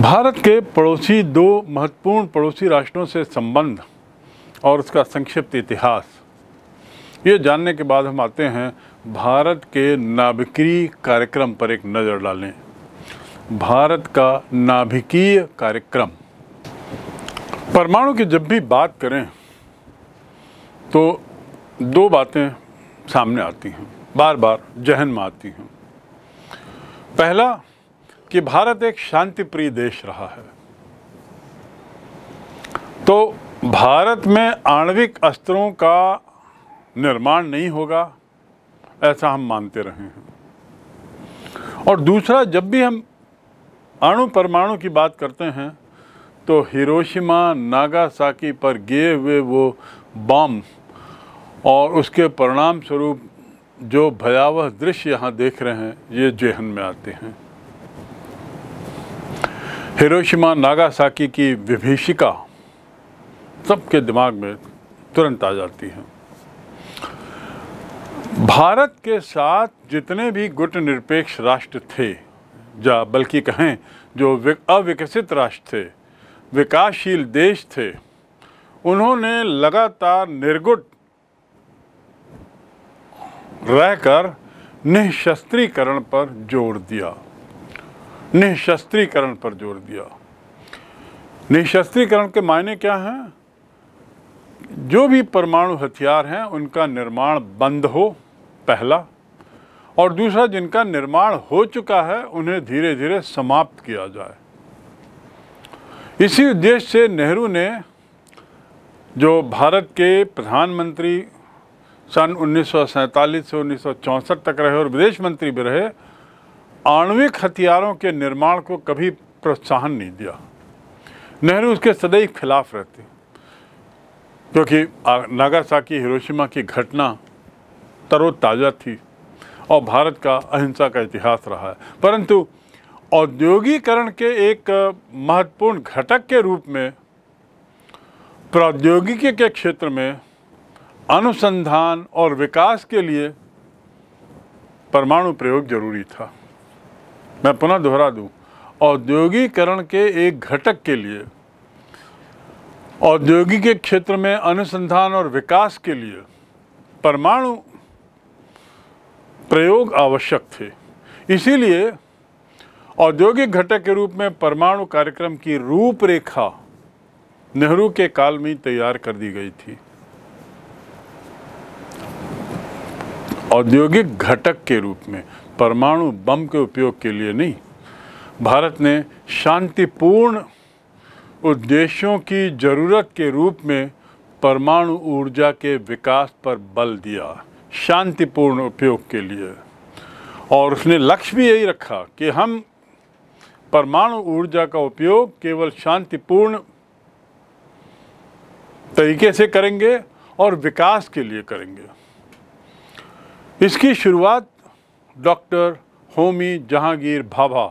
भारत के पड़ोसी दो महत्वपूर्ण पड़ोसी राष्ट्रों से संबंध और उसका संक्षिप्त इतिहास ये जानने के बाद हम आते हैं भारत के नाभिकीय कार्यक्रम पर एक नज़र डालें भारत का नाभिकीय कार्यक्रम परमाणु की जब भी बात करें तो दो बातें सामने आती हैं बार बार जहन में आती हैं पहला कि भारत एक शांति प्रिय देश रहा है तो भारत में आणविक अस्त्रों का निर्माण नहीं होगा ऐसा हम मानते रहे हैं और दूसरा जब भी हम अणु परमाणु की बात करते हैं तो हिरोशिमा नागासाकी पर गए हुए वो बम और उसके परिणाम स्वरूप जो भयावह दृश्य यहाँ देख रहे हैं ये जेहन में आते हैं हिरोशिमा नागासाकी की विभीषिका सबके दिमाग में तुरंत आ जाती है भारत के साथ जितने भी गुट निरपेक्ष राष्ट्र थे या बल्कि कहें जो अविकसित राष्ट्र थे विकासशील देश थे उन्होंने लगातार निर्गुट रहकर निःशस्त्रीकरण पर जोर दिया निःशस्त्रीकरण पर जोर दिया निःशस्त्रीकरण के मायने क्या हैं जो भी परमाणु हथियार हैं उनका निर्माण बंद हो पहला और दूसरा जिनका निर्माण हो चुका है उन्हें धीरे धीरे समाप्त किया जाए इसी उद्देश्य से नेहरू ने जो भारत के प्रधानमंत्री सन उन्नीस से उन्नीस तक रहे और विदेश मंत्री भी रहे आणविक हथियारों के निर्माण को कभी प्रोत्साहन नहीं दिया नेहरू उसके सदैव खिलाफ रहते क्योंकि नागासाकी हिरोशिमा की घटना तरोताज़ा थी और भारत का अहिंसा का इतिहास रहा है परंतु औद्योगिकरण के एक महत्वपूर्ण घटक के रूप में प्रौद्योगिकी के क्षेत्र में अनुसंधान और विकास के लिए परमाणु प्रयोग जरूरी था मैं पुनः दोहरा दूं औद्योगिकरण के एक घटक के लिए औद्योगिक के क्षेत्र में अनुसंधान और विकास के लिए परमाणु प्रयोग आवश्यक थे इसीलिए औद्योगिक घटक के रूप में परमाणु कार्यक्रम की रूपरेखा नेहरू के काल में तैयार कर दी गई थी औद्योगिक घटक के रूप में परमाणु बम के उपयोग के लिए नहीं भारत ने शांतिपूर्ण उद्देश्यों की ज़रूरत के रूप में परमाणु ऊर्जा के विकास पर बल दिया शांतिपूर्ण उपयोग के लिए और उसने लक्ष्य भी यही रखा कि हम परमाणु ऊर्जा का उपयोग केवल शांतिपूर्ण तरीके से करेंगे और विकास के लिए करेंगे इसकी शुरुआत डॉक्टर होमी जहांगीर भाभा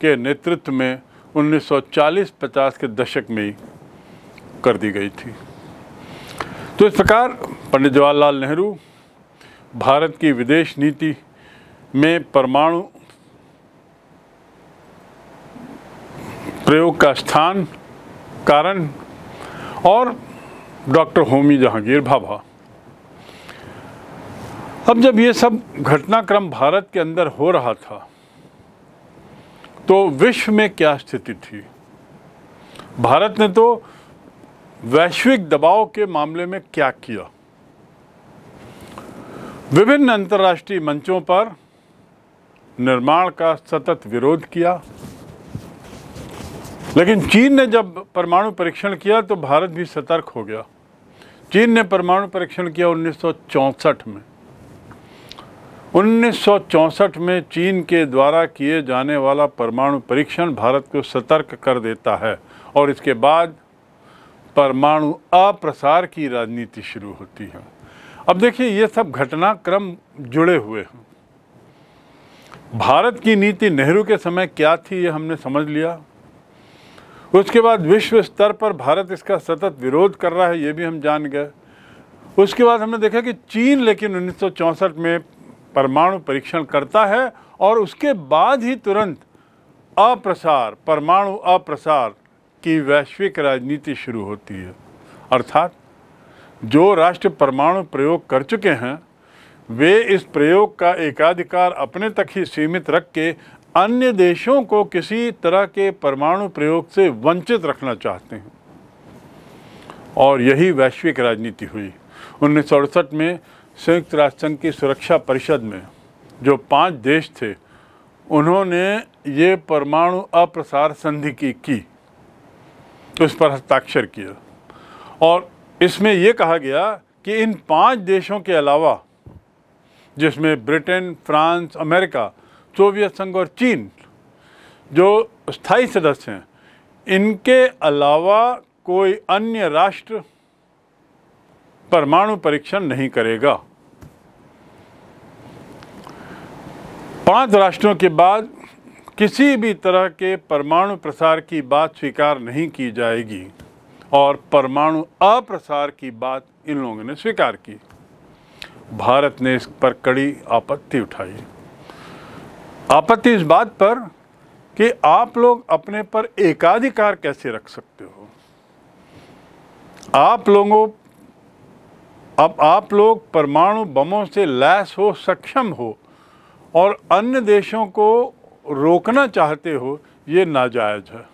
के नेतृत्व में 1940-50 के दशक में कर दी गई थी तो इस प्रकार पंडित जवाहरलाल नेहरू भारत की विदेश नीति में परमाणु प्रयोग का स्थान कारण और डॉक्टर होमी जहांगीर भाभा अब जब ये सब घटनाक्रम भारत के अंदर हो रहा था तो विश्व में क्या स्थिति थी भारत ने तो वैश्विक दबाव के मामले में क्या किया विभिन्न अंतर्राष्ट्रीय मंचों पर निर्माण का सतत विरोध किया लेकिन चीन ने जब परमाणु परीक्षण किया तो भारत भी सतर्क हो गया चीन ने परमाणु परीक्षण किया उन्नीस में 1964 में चीन के द्वारा किए जाने वाला परमाणु परीक्षण भारत को सतर्क कर देता है और इसके बाद परमाणु अप्रसार की राजनीति शुरू होती है अब देखिए ये सब घटनाक्रम जुड़े हुए हैं भारत की नीति नेहरू के समय क्या थी ये हमने समझ लिया उसके बाद विश्व स्तर पर भारत इसका सतत विरोध कर रहा है ये भी हम जान गए उसके बाद हमने देखा कि चीन लेकिन उन्नीस में परमाणु परीक्षण करता है और उसके बाद ही तुरंत अप्रसार परमाणु अप्रसार की वैश्विक राजनीति शुरू होती है अर्थात जो राष्ट्र परमाणु प्रयोग कर चुके हैं वे इस प्रयोग का एकाधिकार अपने तक ही सीमित रख के अन्य देशों को किसी तरह के परमाणु प्रयोग से वंचित रखना चाहते हैं और यही वैश्विक राजनीति हुई उन्नीस में संयुक्त राष्ट्र संघ की सुरक्षा परिषद में जो पांच देश थे उन्होंने ये परमाणु अप्रसार संधि की की उस पर हस्ताक्षर किया और इसमें ये कहा गया कि इन पांच देशों के अलावा जिसमें ब्रिटेन फ्रांस अमेरिका सोवियत संघ और चीन जो स्थायी सदस्य हैं इनके अलावा कोई अन्य राष्ट्र परमाणु परीक्षण नहीं करेगा पांच राष्ट्रों के बाद किसी भी तरह के परमाणु प्रसार की बात स्वीकार नहीं की जाएगी और परमाणु अप्रसार की बात इन लोगों ने स्वीकार की भारत ने इस पर कड़ी आपत्ति उठाई आपत्ति इस बात पर कि आप लोग अपने पर एकाधिकार कैसे रख सकते हो आप लोगों अब आप लोग परमाणु बमों से लैस हो सक्षम हो और अन्य देशों को रोकना चाहते हो ये नाजायज़ है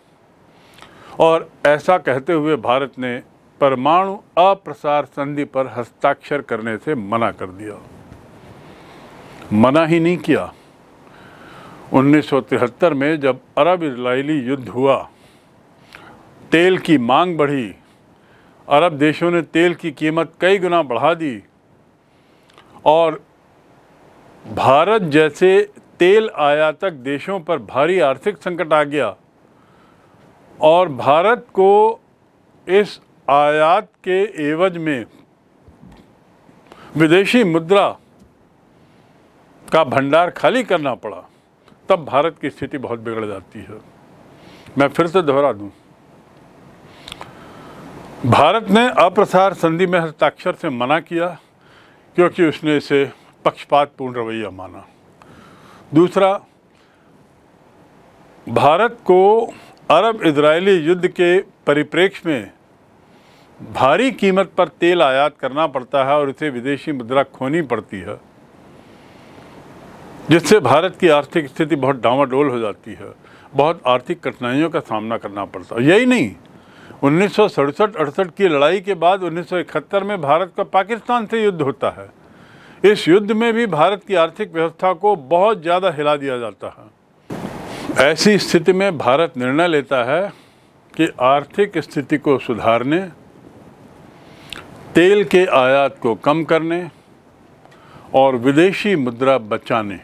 और ऐसा कहते हुए भारत ने परमाणु अप्रसार संधि पर हस्ताक्षर करने से मना कर दिया मना ही नहीं किया 1973 में जब अरब इसराइली युद्ध हुआ तेल की मांग बढ़ी अरब देशों ने तेल की कीमत कई गुना बढ़ा दी और भारत जैसे तेल आयातक देशों पर भारी आर्थिक संकट आ गया और भारत को इस आयात के एवज में विदेशी मुद्रा का भंडार खाली करना पड़ा तब भारत की स्थिति बहुत बिगड़ जाती है मैं फिर से दोहरा दूं भारत ने अप्रसार संधि में हस्ताक्षर से मना किया क्योंकि उसने इसे पक्षपातपूर्ण रवैया माना दूसरा भारत को अरब इजरायली युद्ध के परिप्रेक्ष्य में भारी कीमत पर तेल आयात करना पड़ता है और इसे विदेशी मुद्रा खोनी पड़ती है जिससे भारत की आर्थिक स्थिति बहुत डावाडोल हो जाती है बहुत आर्थिक कठिनाइयों का सामना करना पड़ता है यही नहीं उन्नीस सौ अड़सठ की लड़ाई के बाद 1971 में भारत का पाकिस्तान से युद्ध होता है इस युद्ध में भी भारत की आर्थिक व्यवस्था को बहुत ज़्यादा हिला दिया जाता है ऐसी स्थिति में भारत निर्णय लेता है कि आर्थिक स्थिति को सुधारने तेल के आयात को कम करने और विदेशी मुद्रा बचाने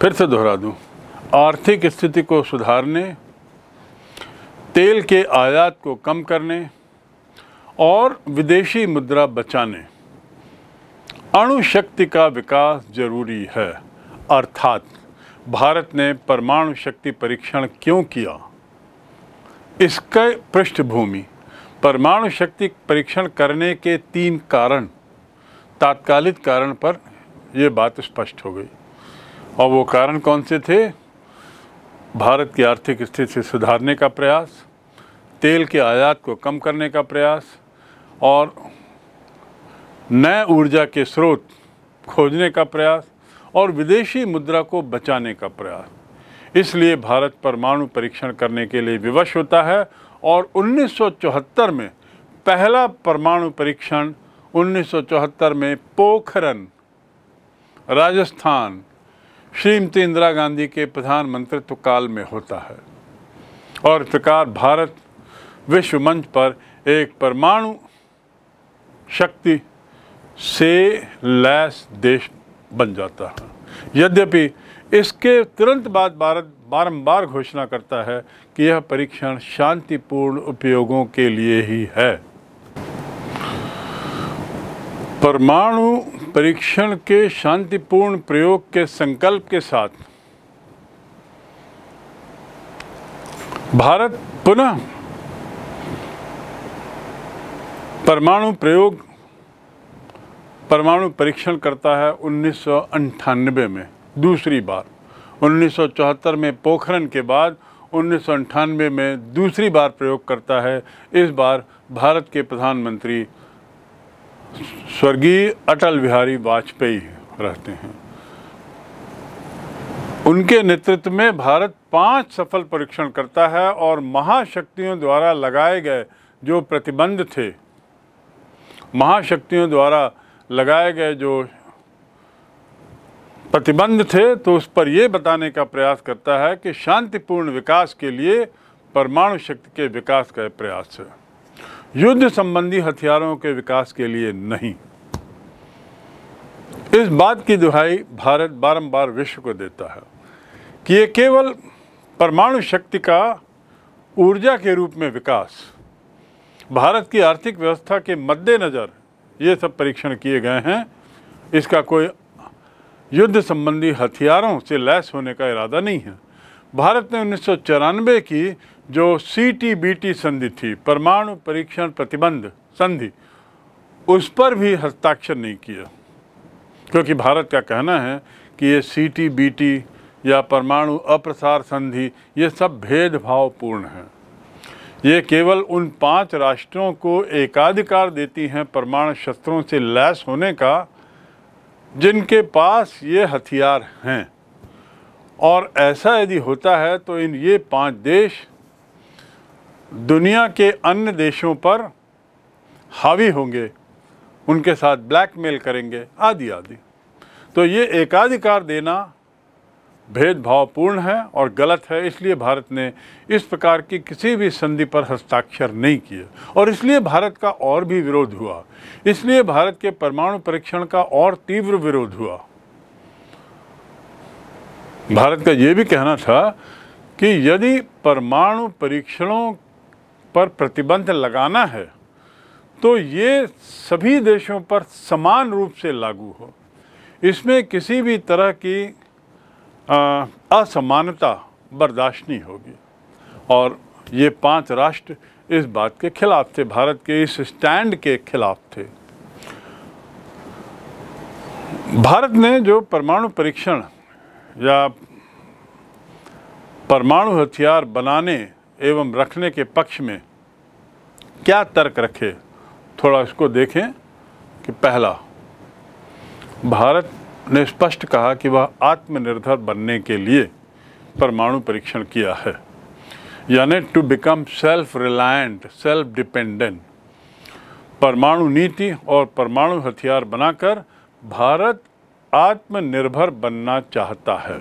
फिर से दोहरा दूं आर्थिक स्थिति को सुधारने तेल के आयात को कम करने और विदेशी मुद्रा बचाने अणु शक्ति का विकास जरूरी है अर्थात भारत ने परमाणु शक्ति परीक्षण क्यों किया इसके पृष्ठभूमि परमाणु शक्ति परीक्षण करने के तीन कारण तात्कालिक कारण पर यह बात स्पष्ट हो गई और वो कारण कौन से थे भारत की आर्थिक स्थिति से सुधारने का प्रयास तेल के आयात को कम करने का प्रयास और नए ऊर्जा के स्रोत खोजने का प्रयास और विदेशी मुद्रा को बचाने का प्रयास इसलिए भारत परमाणु परीक्षण करने के लिए विवश होता है और 1974 में पहला परमाणु परीक्षण 1974 में पोखरन राजस्थान श्रीमती इंदिरा गांधी के प्रधानमंत्रित्व काल में होता है और इस प्रकार भारत विश्व मंच पर एक परमाणु शक्ति से लैस देश बन जाता है यद्यपि इसके तुरंत बाद भारत बारंबार घोषणा करता है कि यह परीक्षण शांतिपूर्ण उपयोगों के लिए ही है परमाणु परीक्षण के शांतिपूर्ण प्रयोग के संकल्प के साथ भारत पुनः परमाणु प्रयोग परमाणु परीक्षण करता है उन्नीस में दूसरी बार 1974 में पोखरण के बाद उन्नीस में दूसरी बार प्रयोग करता है इस बार भारत के प्रधानमंत्री स्वर्गीय अटल बिहारी वाजपेयी रहते हैं उनके नेतृत्व में भारत पांच सफल परीक्षण करता है और महाशक्तियों द्वारा लगाए गए जो प्रतिबंध थे महाशक्तियों द्वारा लगाए गए जो प्रतिबंध थे तो उस पर यह बताने का प्रयास करता है कि शांतिपूर्ण विकास के लिए परमाणु शक्ति के विकास का प्रयास है युद्ध संबंधी हथियारों के विकास के लिए नहीं इस बात की दुहाई भारत बारंबार विश्व को देता है कि ये केवल परमाणु शक्ति का ऊर्जा के रूप में विकास भारत की आर्थिक व्यवस्था के मद्देनज़र ये सब परीक्षण किए गए हैं इसका कोई युद्ध संबंधी हथियारों से लैस होने का इरादा नहीं है भारत ने उन्नीस की जो सीटीबीटी संधि थी परमाणु परीक्षण प्रतिबंध संधि उस पर भी हस्ताक्षर नहीं किया क्योंकि भारत का कहना है कि ये सीटीबीटी या परमाणु अप्रसार संधि ये सब भेदभावपूर्ण हैं ये केवल उन पांच राष्ट्रों को एकाधिकार देती हैं परमाणु शस्त्रों से लैस होने का जिनके पास ये हथियार हैं और ऐसा यदि होता है तो इन ये पांच देश दुनिया के अन्य देशों पर हावी होंगे उनके साथ ब्लैकमेल करेंगे आदि आदि तो ये एकाधिकार देना भेदभावपूर्ण है और गलत है इसलिए भारत ने इस प्रकार की किसी भी संधि पर हस्ताक्षर नहीं किए और इसलिए भारत का और भी विरोध हुआ इसलिए भारत के परमाणु परीक्षण का और तीव्र विरोध हुआ भारत का ये भी कहना था कि यदि परमाणु परीक्षणों पर प्रतिबंध लगाना है तो ये सभी देशों पर समान रूप से लागू हो इसमें किसी भी तरह की असमानता बर्दाश्त नहीं होगी और ये पांच राष्ट्र इस बात के खिलाफ थे भारत के इस स्टैंड के खिलाफ थे भारत ने जो परमाणु परीक्षण या परमाणु हथियार बनाने एवं रखने के पक्ष में क्या तर्क रखे थोड़ा इसको देखें कि पहला भारत ने स्पष्ट कहा कि वह आत्मनिर्भर बनने के लिए परमाणु परीक्षण किया है यानी to become self reliant self dependent परमाणु नीति और परमाणु हथियार बनाकर भारत आत्मनिर्भर बनना चाहता है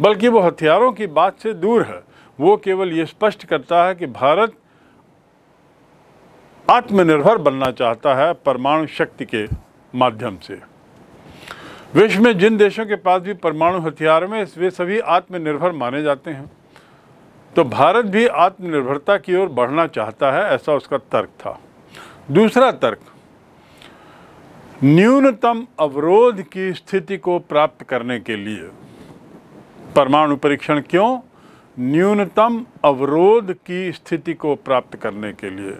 बल्कि वो हथियारों की बात से दूर है वो केवल ये स्पष्ट करता है कि भारत आत्मनिर्भर बनना चाहता है परमाणु शक्ति के माध्यम से विश्व में जिन देशों के पास भी परमाणु हथियार में वे सभी आत्मनिर्भर माने जाते हैं तो भारत भी आत्मनिर्भरता की ओर बढ़ना चाहता है ऐसा उसका तर्क था दूसरा तर्क न्यूनतम अवरोध की स्थिति को प्राप्त करने के लिए परमाणु परीक्षण क्यों न्यूनतम अवरोध की स्थिति को प्राप्त करने के लिए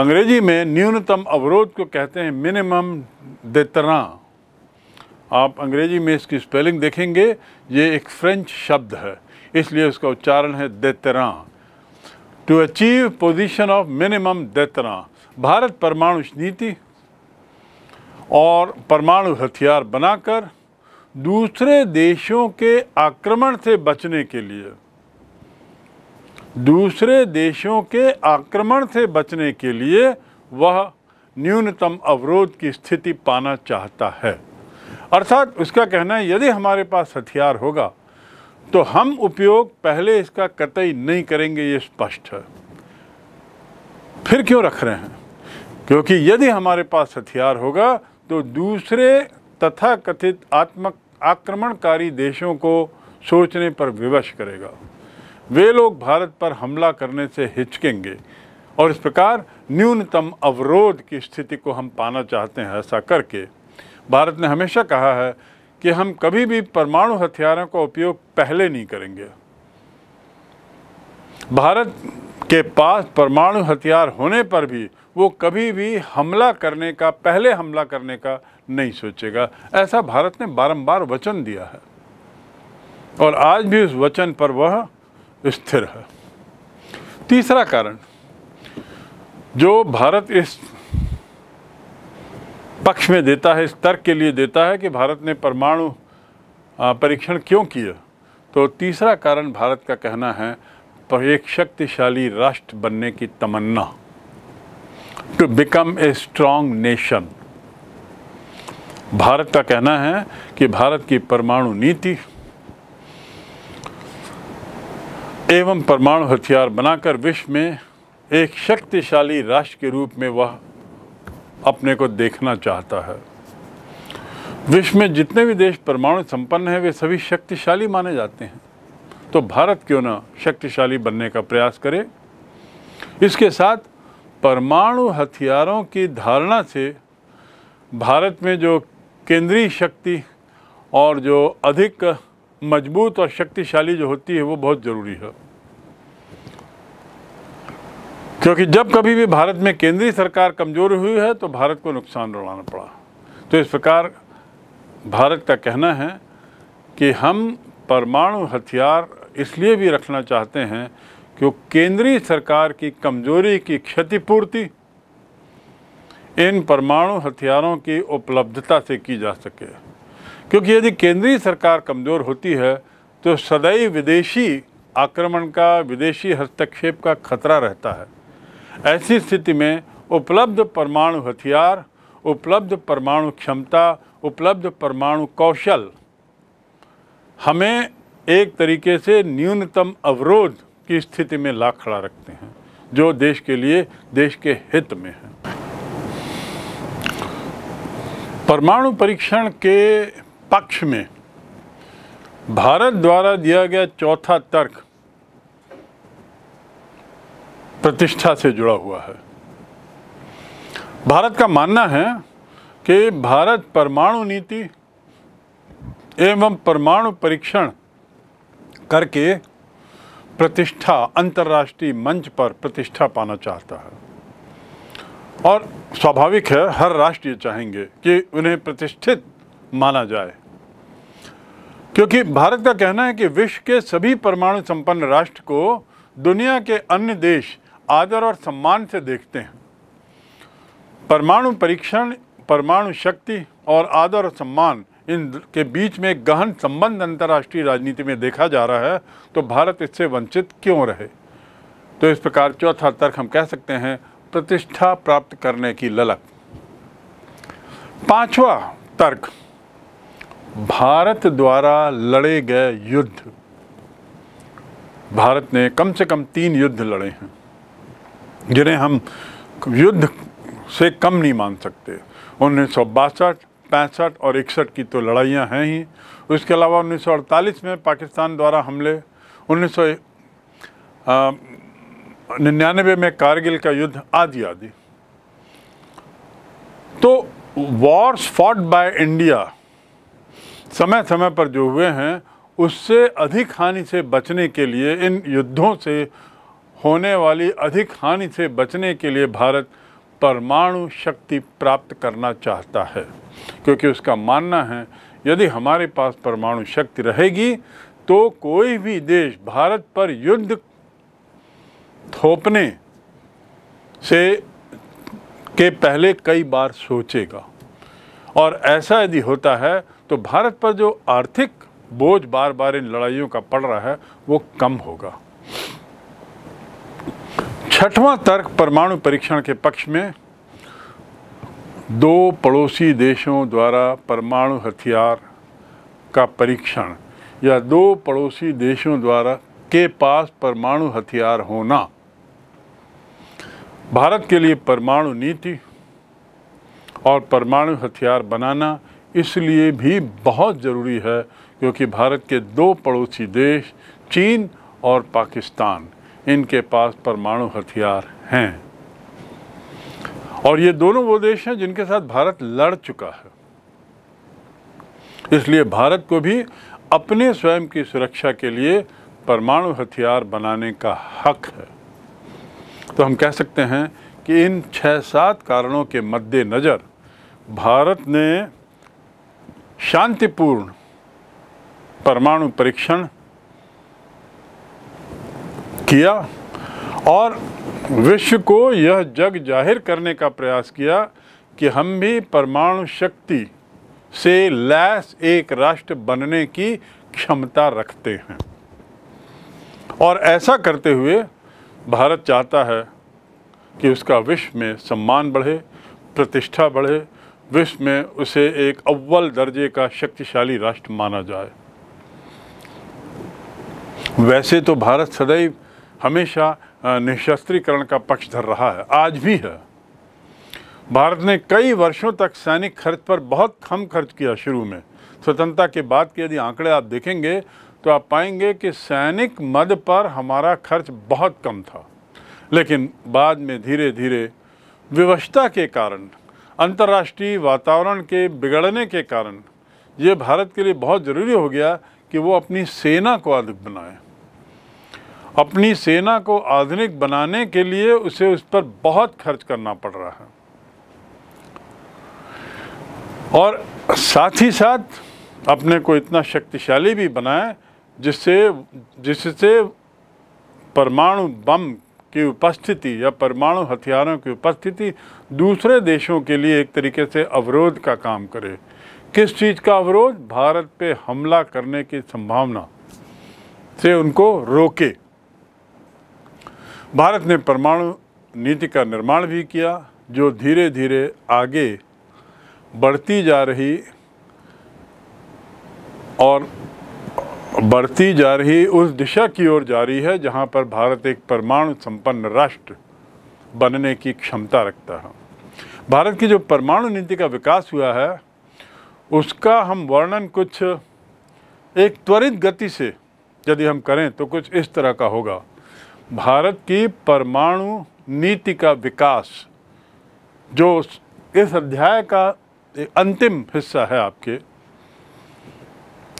अंग्रेजी में न्यूनतम अवरोध को कहते हैं मिनिमम देतरा आप अंग्रेजी में इसकी स्पेलिंग देखेंगे ये एक फ्रेंच शब्द है इसलिए उसका उच्चारण है देतरा to achieve position of minimum देतरा भारत परमाणु नीति और परमाणु हथियार बनाकर दूसरे देशों के आक्रमण से बचने के लिए दूसरे देशों के आक्रमण से बचने के लिए वह न्यूनतम अवरोध की स्थिति पाना चाहता है अर्थात उसका कहना है यदि हमारे पास हथियार होगा तो हम उपयोग पहले इसका कतई नहीं करेंगे ये स्पष्ट है फिर क्यों रख रहे हैं क्योंकि यदि हमारे पास हथियार होगा तो दूसरे तथा कथित आत्मक आक्रमणकारी देशों को सोचने पर विवश करेगा वे लोग भारत पर हमला करने से हिचकेंगे और इस प्रकार न्यूनतम अवरोध की स्थिति को हम पाना चाहते हैं ऐसा करके भारत ने हमेशा कहा है कि हम कभी भी परमाणु हथियारों का उपयोग पहले नहीं करेंगे भारत के पास परमाणु हथियार होने पर भी वो कभी भी हमला करने का पहले हमला करने का नहीं सोचेगा ऐसा भारत ने बारंबार वचन दिया है और आज भी उस वचन पर वह स्थिर है तीसरा कारण जो भारत इस पक्ष में देता है इस तर्क के लिए देता है कि भारत ने परमाणु परीक्षण क्यों किया तो तीसरा कारण भारत का कहना है पर तो एक शक्तिशाली राष्ट्र बनने की तमन्ना to become a strong nation Bharat का कहना है कि भारत की परमाणु नीति एवं परमाणु हथियार बनाकर विश्व में एक शक्तिशाली राष्ट्र के रूप में वह अपने को देखना चाहता है विश्व में जितने भी देश परमाणु संपन्न हैं वे सभी शक्तिशाली माने जाते हैं तो भारत क्यों ना शक्तिशाली बनने का प्रयास करे इसके साथ परमाणु हथियारों की धारणा से भारत में जो केंद्रीय शक्ति और जो अधिक मजबूत और शक्तिशाली जो होती है वो बहुत ज़रूरी है क्योंकि जब कभी भी भारत में केंद्रीय सरकार कमज़ोर हुई है तो भारत को नुकसान उड़ाना पड़ा तो इस प्रकार भारत का कहना है कि हम परमाणु हथियार इसलिए भी रखना चाहते हैं कि वो केंद्रीय सरकार की कमज़ोरी की क्षतिपूर्ति इन परमाणु हथियारों की उपलब्धता से की जा सके क्योंकि यदि केंद्रीय सरकार कमज़ोर होती है तो सदैव विदेशी आक्रमण का विदेशी हस्तक्षेप का खतरा रहता है ऐसी स्थिति में उपलब्ध परमाणु हथियार उपलब्ध परमाणु क्षमता उपलब्ध परमाणु कौशल हमें एक तरीके से न्यूनतम अवरोध की स्थिति में ला खड़ा रखते हैं जो देश के लिए देश के हित में है परमाणु परीक्षण के पक्ष में भारत द्वारा दिया गया चौथा तर्क प्रतिष्ठा से जुड़ा हुआ है भारत का मानना है कि भारत परमाणु नीति एवं परमाणु परीक्षण करके प्रतिष्ठा अंतर्राष्ट्रीय मंच पर प्रतिष्ठा पाना चाहता है और स्वाभाविक है हर राष्ट्र ये चाहेंगे कि उन्हें प्रतिष्ठित माना जाए क्योंकि भारत का कहना है कि विश्व के सभी परमाणु संपन्न राष्ट्र को दुनिया के अन्य देश आदर और सम्मान से देखते हैं परमाणु परीक्षण परमाणु शक्ति और आदर और सम्मान इन के बीच में गहन संबंध अंतर्राष्ट्रीय राजनीति में देखा जा रहा है तो भारत इससे वंचित क्यों रहे तो इस प्रकार चौथा तर्क हम कह सकते हैं प्रतिष्ठा प्राप्त करने की ललक पांचवा तर्क भारत द्वारा लड़े गए युद्ध भारत ने कम से कम तीन युद्ध लड़े हैं जिन्हें हम युद्ध से कम नहीं मान सकते उन्नीस सौ बासठ पैंसठ और इकसठ की तो लड़ाइयाँ हैं ही उसके अलावा 1948 में पाकिस्तान द्वारा हमले उन्नीस निन्यानवे में कारगिल का युद्ध आदि आदि तो वॉर्स फॉट बाय इंडिया समय समय पर जो हुए हैं उससे अधिक हानि से बचने के लिए इन युद्धों से होने वाली अधिक हानि से बचने के लिए भारत परमाणु शक्ति प्राप्त करना चाहता है क्योंकि उसका मानना है यदि हमारे पास परमाणु शक्ति रहेगी तो कोई भी देश भारत पर युद्ध थोपने से के पहले कई बार सोचेगा और ऐसा यदि होता है तो भारत पर जो आर्थिक बोझ बार बार इन लड़ाइयों का पड़ रहा है वो कम होगा छठवां तर्क परमाणु परीक्षण के पक्ष में दो पड़ोसी देशों द्वारा परमाणु हथियार का परीक्षण या दो पड़ोसी देशों द्वारा के पास परमाणु हथियार होना भारत के लिए परमाणु नीति और परमाणु हथियार बनाना इसलिए भी बहुत ज़रूरी है क्योंकि भारत के दो पड़ोसी देश चीन और पाकिस्तान इनके पास परमाणु हथियार हैं और ये दोनों वो देश हैं जिनके साथ भारत लड़ चुका है इसलिए भारत को भी अपने स्वयं की सुरक्षा के लिए परमाणु हथियार बनाने का हक है तो हम कह सकते हैं कि इन छः सात कारणों के मद्देनज़र भारत ने शांतिपूर्ण परमाणु परीक्षण किया और विश्व को यह जग जाहिर करने का प्रयास किया कि हम भी परमाणु शक्ति से लैस एक राष्ट्र बनने की क्षमता रखते हैं और ऐसा करते हुए भारत चाहता है कि उसका विश्व में सम्मान बढ़े प्रतिष्ठा बढ़े विश्व में उसे एक अव्वल दर्जे का शक्तिशाली राष्ट्र माना जाए वैसे तो भारत सदैव हमेशा निशस्त्रीकरण का पक्ष धर रहा है आज भी है भारत ने कई वर्षों तक सैनिक खर्च पर बहुत कम खर्च किया शुरू में स्वतंत्रता के बाद के यदि आंकड़े आप देखेंगे तो आप पाएंगे कि सैनिक मद पर हमारा खर्च बहुत कम था लेकिन बाद में धीरे धीरे विवशता के कारण अंतर्राष्ट्रीय वातावरण के बिगड़ने के कारण ये भारत के लिए बहुत ज़रूरी हो गया कि वो अपनी सेना को आधुनिक बनाए अपनी सेना को आधुनिक बनाने के लिए उसे उस पर बहुत खर्च करना पड़ रहा है और साथ ही साथ अपने को इतना शक्तिशाली भी बनाए जिससे जिससे परमाणु बम की उपस्थिति या परमाणु हथियारों की उपस्थिति दूसरे देशों के लिए एक तरीके से अवरोध का काम करे किस चीज़ का अवरोध भारत पे हमला करने की संभावना से उनको रोके भारत ने परमाणु नीति का निर्माण भी किया जो धीरे धीरे आगे बढ़ती जा रही और बढ़ती जा रही उस दिशा की ओर जा रही है जहाँ पर भारत एक परमाणु संपन्न राष्ट्र बनने की क्षमता रखता है भारत की जो परमाणु नीति का विकास हुआ है उसका हम वर्णन कुछ एक त्वरित गति से यदि हम करें तो कुछ इस तरह का होगा भारत की परमाणु नीति का विकास जो इस अध्याय का अंतिम हिस्सा है आपके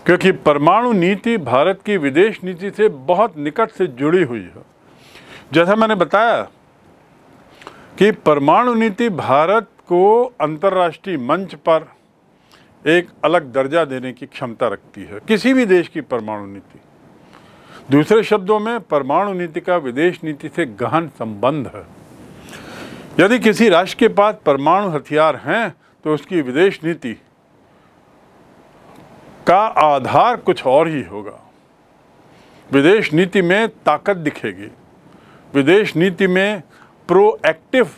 क्योंकि परमाणु नीति भारत की विदेश नीति से बहुत निकट से जुड़ी हुई है जैसा मैंने बताया कि परमाणु नीति भारत को अंतर्राष्ट्रीय मंच पर एक अलग दर्जा देने की क्षमता रखती है किसी भी देश की परमाणु नीति दूसरे शब्दों में परमाणु नीति का विदेश नीति से गहन संबंध है यदि किसी राष्ट्र के पास परमाणु हथियार हैं तो उसकी विदेश नीति का आधार कुछ और ही होगा विदेश नीति में ताकत दिखेगी विदेश नीति में प्रोएक्टिव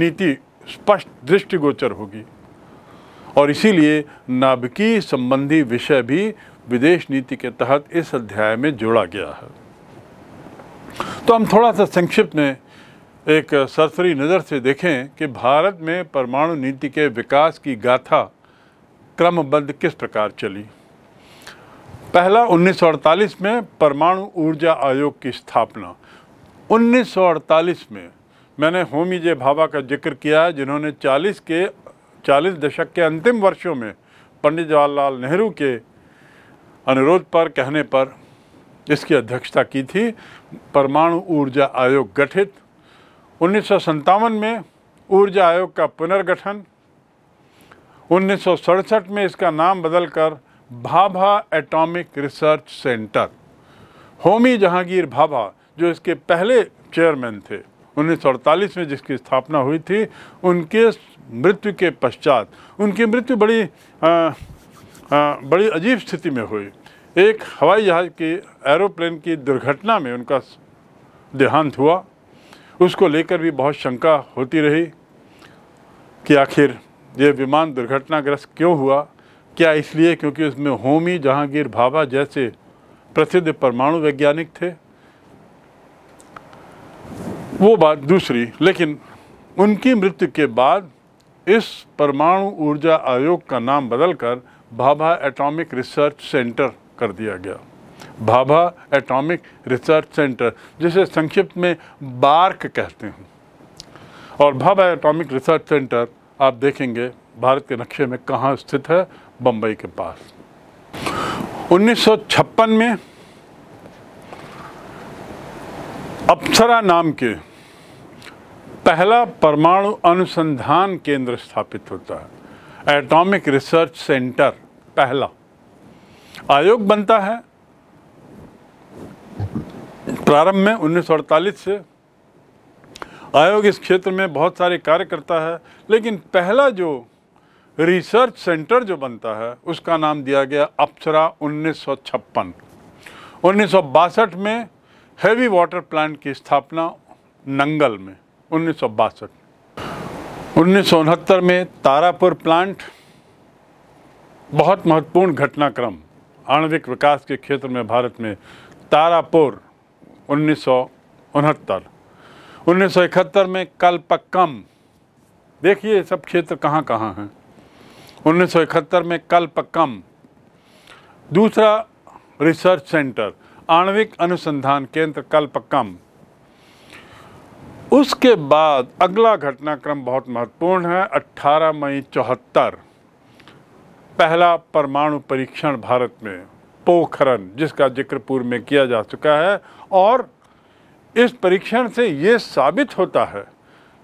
नीति स्पष्ट दृष्टिगोचर होगी और इसीलिए नाभिकीय संबंधी विषय भी विदेश नीति के तहत इस अध्याय में जोड़ा गया है तो हम थोड़ा सा संक्षिप्त में एक सरसरी नज़र से देखें कि भारत में परमाणु नीति के विकास की गाथा क्रमबद्ध किस प्रकार चली पहला 1948 में परमाणु ऊर्जा आयोग की स्थापना 1948 में मैंने होमी जय भाभा का जिक्र किया है जिन्होंने 40 के 40 दशक के अंतिम वर्षों में पंडित जवाहरलाल नेहरू के अनुरोध पर कहने पर इसकी अध्यक्षता की थी परमाणु ऊर्जा आयोग गठित उन्नीस में ऊर्जा आयोग का पुनर्गठन उन्नीस में इसका नाम बदलकर Bhabha atomic research centre Homi Jahangir Bhabha जो इसके पहले चेयरमैन थे 1948 में जिसकी स्थापना हुई थी उनके मृत्यु के पश्चात उनकी मृत्यु बड़ी आ, आ, बड़ी अजीब स्थिति में हुई एक हवाई जहाज की एरोप्लेन की दुर्घटना में उनका देहांत हुआ उसको लेकर भी बहुत शंका होती रही कि आखिर ये विमान दुर्घटनाग्रस्त क्यों हुआ क्या इसलिए क्योंकि उसमें होमी जहांगीर भाभा जैसे प्रसिद्ध परमाणु वैज्ञानिक थे वो बात दूसरी लेकिन उनकी मृत्यु के बाद इस परमाणु ऊर्जा आयोग का नाम बदलकर भाभा एटॉमिक रिसर्च सेंटर कर दिया गया भाभा एटॉमिक रिसर्च सेंटर जिसे संक्षिप्त में बार्क कहते हैं और भाभा एटॉमिक रिसर्च सेंटर आप देखेंगे भारत के नक्शे में कहाँ स्थित है बम्बई के पास 1956 में अप्सरा नाम के पहला परमाणु अनुसंधान केंद्र स्थापित होता है एटॉमिक रिसर्च सेंटर पहला आयोग बनता है प्रारंभ में 1948 से आयोग इस क्षेत्र में बहुत सारे कार्य करता है लेकिन पहला जो रिसर्च सेंटर जो बनता है उसका नाम दिया गया अप्सरा उन्नीस सौ छप्पन उन्नीस सौ बासठ में हैवी वाटर प्लांट की स्थापना नंगल में उन्नीस सौ बासठ उन्नीस सौ उनहत्तर में तारापुर प्लांट बहुत महत्वपूर्ण घटनाक्रम आणविक विकास के क्षेत्र में भारत में तारापुर उन्नीस सौ उनहत्तर उन्नीस में कल्पक्कम देखिए सब क्षेत्र कहाँ कहाँ हैं उन्नीस में कल्पक्कम दूसरा रिसर्च सेंटर आणविक अनुसंधान केंद्र कल्पक्कम उसके बाद अगला घटनाक्रम बहुत महत्वपूर्ण है 18 मई चौहत्तर पहला परमाणु परीक्षण भारत में पोखरण जिसका जिक्र पूर्व में किया जा चुका है और इस परीक्षण से ये साबित होता है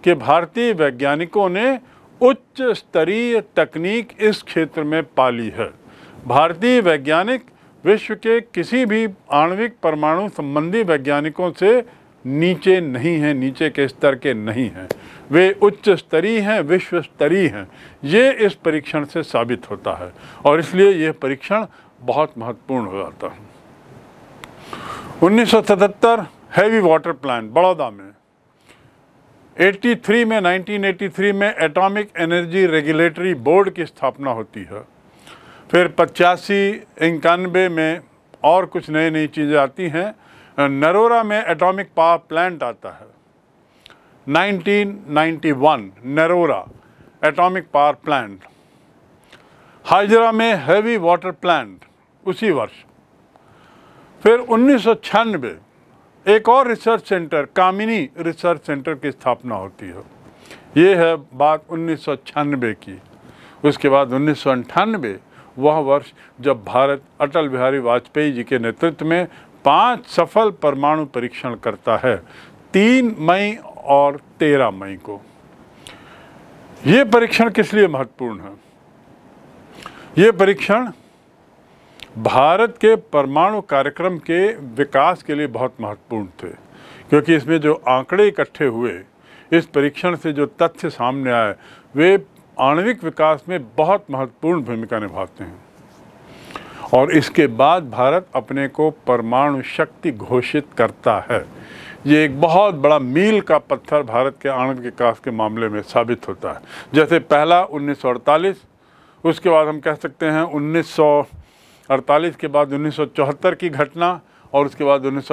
कि भारतीय वैज्ञानिकों ने उच्च स्तरीय तकनीक इस क्षेत्र में पाली है भारतीय वैज्ञानिक विश्व के किसी भी आणविक परमाणु संबंधी वैज्ञानिकों से नीचे नहीं हैं नीचे के स्तर के नहीं हैं वे उच्च स्तरीय हैं विश्व स्तरीय हैं ये इस परीक्षण से साबित होता है और इसलिए यह परीक्षण बहुत महत्वपूर्ण हो जाता है उन्नीस हैवी वाटर प्लांट बड़ौदा में 83 में 1983 में एटॉमिक एनर्जी रेगुलेटरी बोर्ड की स्थापना होती है फिर पचासी इक्यानवे में और कुछ नई नई चीज़ें आती हैं नरोरा में एटॉमिक पावर प्लांट आता है 1991 नरोरा एटॉमिक पावर प्लांट हाजरा में हैवी वाटर प्लांट उसी वर्ष फिर उन्नीस एक और research centre Kamini research centre की स्थापना होती है ये है बात उन्नीस की उसके बाद उन्नीस वह वर्ष जब भारत अटल बिहारी वाजपेयी जी के नेतृत्व में पांच सफल परमाणु परीक्षण करता है तीन मई और तेरह मई को ये परीक्षण किस लिए महत्वपूर्ण है ये परीक्षण भारत के परमाणु कार्यक्रम के विकास के लिए बहुत महत्वपूर्ण थे क्योंकि इसमें जो आंकड़े इकट्ठे हुए इस परीक्षण से जो तथ्य सामने आए वे आणविक विकास में बहुत महत्वपूर्ण भूमिका निभाते हैं और इसके बाद भारत अपने को परमाणु शक्ति घोषित करता है ये एक बहुत बड़ा मील का पत्थर भारत के आणविक विकास के मामले में साबित होता है जैसे पहला 1948 उसके बाद हम कह सकते हैं उन्नीस अड़तालीस के बाद 1974 की घटना और उसके बाद उन्नीस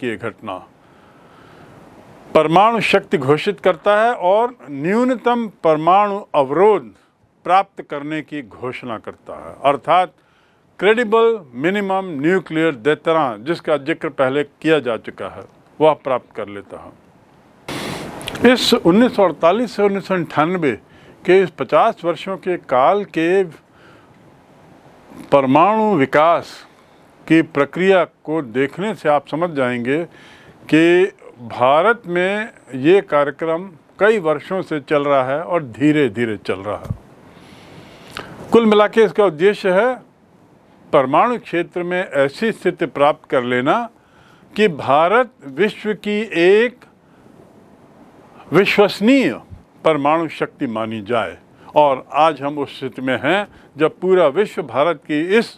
की ये घटना परमाणु शक्ति घोषित करता है और न्यूनतम परमाणु अवरोध प्राप्त करने की घोषणा करता है अर्थात क्रेडिबल मिनिमम न्यूक्लियर देतरा जिसका जिक्र पहले किया जा चुका है वह प्राप्त कर लेता है इस 1948 से उन्नीस के इस 50 वर्षों के काल के परमाणु विकास की प्रक्रिया को देखने से आप समझ जाएंगे कि भारत में ये कार्यक्रम कई वर्षों से चल रहा है और धीरे धीरे चल रहा है कुल मिला के इसका उद्देश्य है परमाणु क्षेत्र में ऐसी स्थिति प्राप्त कर लेना कि भारत विश्व की एक विश्वसनीय परमाणु शक्ति मानी जाए और आज हम उस स्थिति में हैं जब पूरा विश्व भारत की इस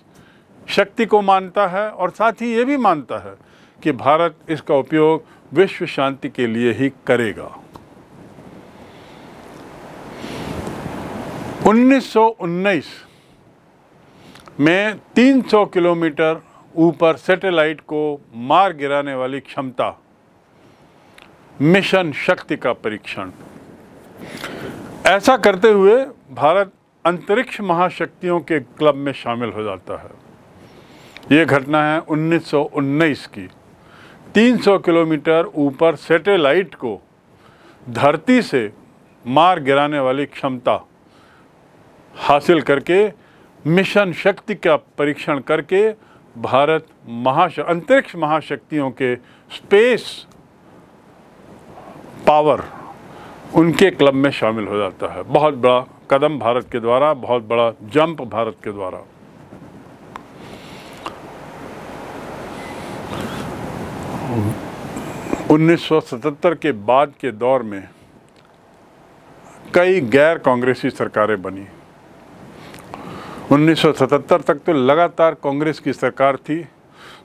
शक्ति को मानता है और साथ ही ये भी मानता है कि भारत इसका उपयोग विश्व शांति के लिए ही करेगा 1919 में 300 किलोमीटर ऊपर सैटेलाइट को मार गिराने वाली क्षमता मिशन शक्ति का परीक्षण ऐसा करते हुए भारत अंतरिक्ष महाशक्तियों के क्लब में शामिल हो जाता है ये घटना है 1919 की 300 किलोमीटर ऊपर सैटेलाइट को धरती से मार गिराने वाली क्षमता हासिल करके मिशन शक्ति का परीक्षण करके भारत महाश अंतरिक्ष महाशक्तियों के स्पेस पावर उनके क्लब में शामिल हो जाता है बहुत बड़ा कदम भारत के द्वारा बहुत बड़ा जंप भारत के द्वारा उन्नीस के बाद के दौर में कई गैर कांग्रेसी सरकारें बनी 1977 तक तो लगातार कांग्रेस की सरकार थी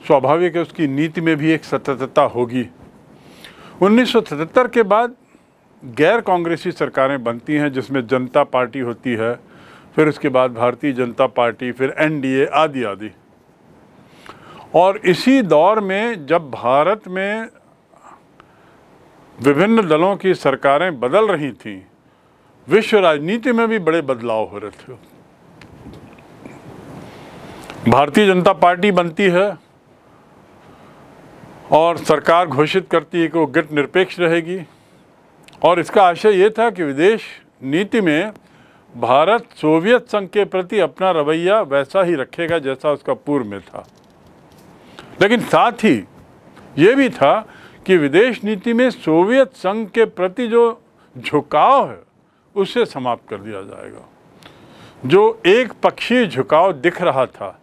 स्वाभाविक है उसकी नीति में भी एक सततता होगी 1977 के बाद गैर कांग्रेसी सरकारें बनती हैं जिसमें जनता पार्टी होती है फिर उसके बाद भारतीय जनता पार्टी फिर एनडीए आदि आदि और इसी दौर में जब भारत में विभिन्न दलों की सरकारें बदल रही थीं विश्व राजनीति में भी बड़े बदलाव हो रहे थे भारतीय जनता पार्टी बनती है और सरकार घोषित करती है कि वो गिट निरपेक्ष रहेगी और इसका आशय ये था कि विदेश नीति में भारत सोवियत संघ के प्रति अपना रवैया वैसा ही रखेगा जैसा उसका पूर्व में था लेकिन साथ ही ये भी था कि विदेश नीति में सोवियत संघ के प्रति जो झुकाव है उसे समाप्त कर दिया जाएगा जो एक पक्षी झुकाव दिख रहा था